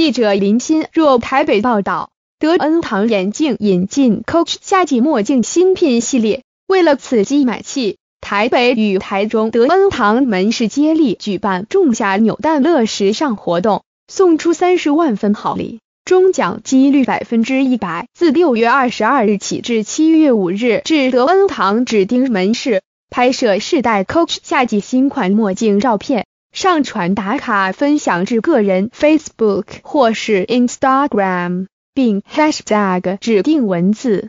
记者林欣若台北报道，德恩堂眼镜引进 Coach 夏季墨镜新品系列，为了刺激买气，台北与台中德恩堂门市接力举办仲夏扭蛋乐时尚活动，送出三十万份好礼，中奖几率百分之一百。自六月二十二日起至七月五日，至德恩堂指定门市拍摄试戴 Coach 夏季新款墨镜照片。上传打卡分享至个人 Facebook 或是 Instagram，并 Hashtag 指定文字。